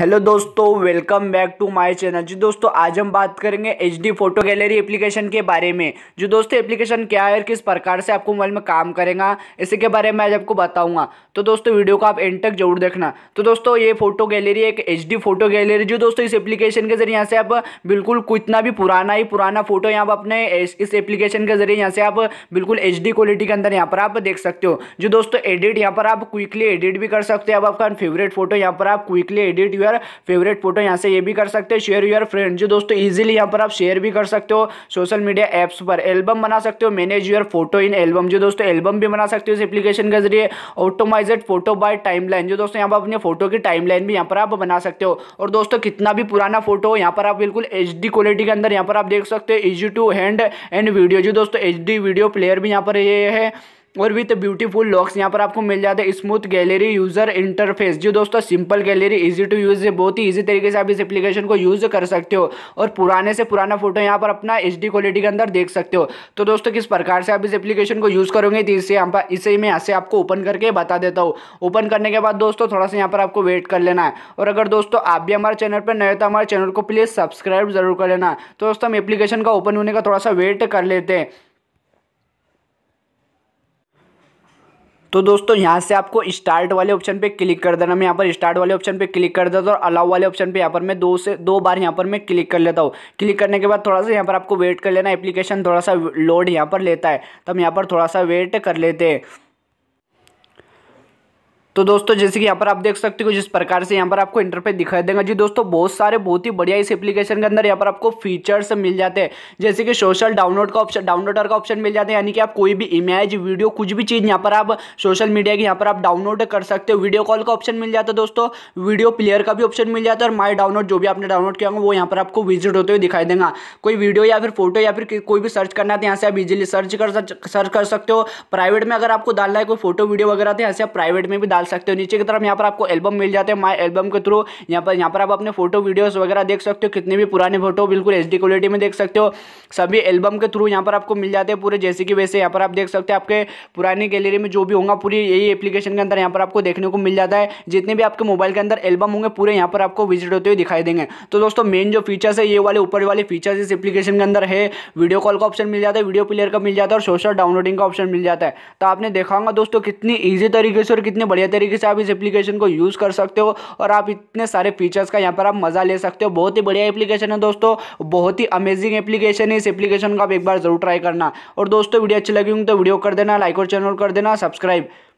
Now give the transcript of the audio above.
hello दोस्तों welcome back to my channel जी दोस्तों आज हम बात करेंगे H D photo gallery application के बारे में जो दोस्तों एप्लीकेशन क्या है और किस प्रकार से आपको मोबाइल में काम करेगा इसी के बारे में आज आपको बताऊंगा तो दोस्तों वीडियो को आप एंड तक जरूर देखना तो दोस्तों ये फोटो गैलरी एक एच फोटो गैलरी जो दोस्तों इस एप्लीकेशन के जरिए यहाँ से आप बिल्कुल कितना भी पुराना ही पुराना फोटो यहाँ पर अपने इस एप्लीकेशन के जरिए यहाँ से आप बिल्कुल एच क्वालिटी के अंदर यहाँ पर आप देख सकते हो जो दोस्तों एडिट यहाँ पर आप क्विकली एडिट भी कर सकते हो अब आपका फेवरेट फोटो यहाँ पर आप quickly edit your favourite photo यहाँ से ये भी कर सकते हो शेयर यूर फ्रेंड जो दोस्तों ईजिली यहाँ पर आप शेयर भी कर सकते हो सोशल मीडिया एप्स पर एल्बम बना सकते हो manage your photo in album जो दोस्तों एल्बम भी बना सकते हो इस एप्लीकेशन के जरिए ऑटोमाइजेड फोटो बाय टाइम जो दोस्तों यहाँ पर अपने फोटो की टाइम भी यहाँ पर आप बना सकते हो और दोस्तों कितना भी पुराना फोटो हो यहाँ पर आप बिल्कुल एच क्वालिटी के अंदर यहाँ पर आप देख सकते हो easy to hand and video जो दोस्तों एच वीडियो प्लेयर भी यहाँ पर ये है और विथ ब्यूटीफुल लॉक्स यहाँ पर आपको मिल जाता है स्मूथ गैलरी यूज़र इंटरफेस जो दोस्तों simple gallery easy to use है बहुत ही इजी तरीके से आप इस एप्लीकेशन को यूज़ कर सकते हो और पुराने से पुराना फोटो यहाँ पर अपना एच क्वालिटी के अंदर देख सकते हो तो दोस्तों किस प्रकार से आप इस एप्लीकेशन को यूज़ करोगे तो इसे यहाँ पर इसे मैं यहाँ से आपको ओपन करके बता देता हूँ ओपन करने के बाद दोस्तों थोड़ा सा यहाँ पर आपको वेट कर लेना है और अगर दोस्तों आप भी हमारे चैनल पर नए तो हमारे चैनल को प्लीज़ सब्सक्राइब जरूर कर लेना तो दोस्तों हम एप्लीकेशन का ओपन होने का थोड़ा सा वेट कर लेते हैं तो दोस्तों यहाँ से आपको स्टार्ट वाले ऑप्शन पे क्लिक कर देना मैं यहाँ पर स्टार्ट वाले ऑप्शन पे क्लिक कर देता हूँ और अलाउ वाले ऑप्शन पे यहाँ पर मैं दो से दो बार यहाँ पर मैं क्लिक कर लेता हूँ क्लिक करने के बाद थोड़ा सा यहाँ पर आपको वेट कर लेना एप्लीकेशन थोड़ा सा लोड यहाँ पर लेता है तो हम यहाँ पर थोड़ा सा वेट कर लेते हैं तो दोस्तों जैसे कि यहाँ पर आप देख सकते हो जिस प्रकार से यहाँ पर आपको इंटरफेस दिखाई देगा जी दोस्तों बहुत सारे बहुत ही बढ़िया इस एप्लीकेशन के अंदर यहाँ पर आपको फीचर्स मिल जाते हैं जैसे कि सोशल डाउनलोड का ऑप्शन डाउनलोडर का ऑप्शन मिल जाता है यानी कि आप कोई भी इमेज वीडियो कुछ भी चीज़ यहाँ पर आप सोशल मीडिया की यहाँ पर आप डाउनलोड कर सकते हो वीडियो कॉल का ऑप्शन मिल जाता है दोस्तों वीडियो प्लेयर का भी ऑप्शन मिल जाता है और माई डाउनलोड जो भी आपने डाउनलोड किया होगा वो यहाँ पर आपको विजिट होते हुए दिखाई देगा कोई वीडियो या फिर फोटो या फिर कोई भी सर्च करना है तो यहाँ से आप इजिली सर्च कर सर्च कर सकते हो प्राइवेट में अगर आपको डालना है कोई फोटो वीडियो वगैरह तो यहाँ से आप प्राइवेट में भी डाल सकते हो नीचे की तरफ यहाँ पर आपको एल्बम मिल जाते हैं माई एल्बम के थ्रू यहाँ पर यहाँ पर आप अपने फोटो वीडियोज वगैरह देख सकते हो कितने भी पुराने फोटो बिल्कुल एच क्वालिटी में देख सकते हो सभी एल्बम के थ्रू यहाँ पर आपको मिल जाते हैं पूरे जैसे कि वैसे यहाँ पर आप देख सकते हो आपके पुरानी गैलरी में जो भी होगा पूरी यही एप्लीकेशन के अंदर यहाँ पर आपको देखने को मिल जाता है जितने भी आपके मोबाइल के अंदर एल्बम होंगे पूरे यहाँ पर आपको विजिट होते हुए दिखाई देंगे तो दोस्तों मेन जो फीचर्स है ये वाले ऊपर वाले फीचर्स इस एप्लीकेशन के अंदर है वीडियो कॉल का ऑप्शन मिल जाता है वीडियो प्लेयर का मिल जाता है और सोशल डाउनलोडिंग का ऑप्शन मिल जाता है तो आपने देखा होगा दोस्तों कितनी ईजी तरीके से और कितने बढ़िया तरीके से आप इस एप्लीकेशन को यूज़ कर सकते हो और आप इतने सारे फीचर्स का यहाँ पर आप मज़ा ले सकते हो बहुत ही बढ़िया एप्लीकेशन है दोस्तों बहुत ही अमेजिंग एप्लीकेशन है इस एप्लीकेशन को आप एक बार ज़रूर ट्राई करना और दोस्तों वीडियो अच्छी लगी हूँ तो वीडियो कर देना लाइक और चैनल कर देना सब्सक्राइब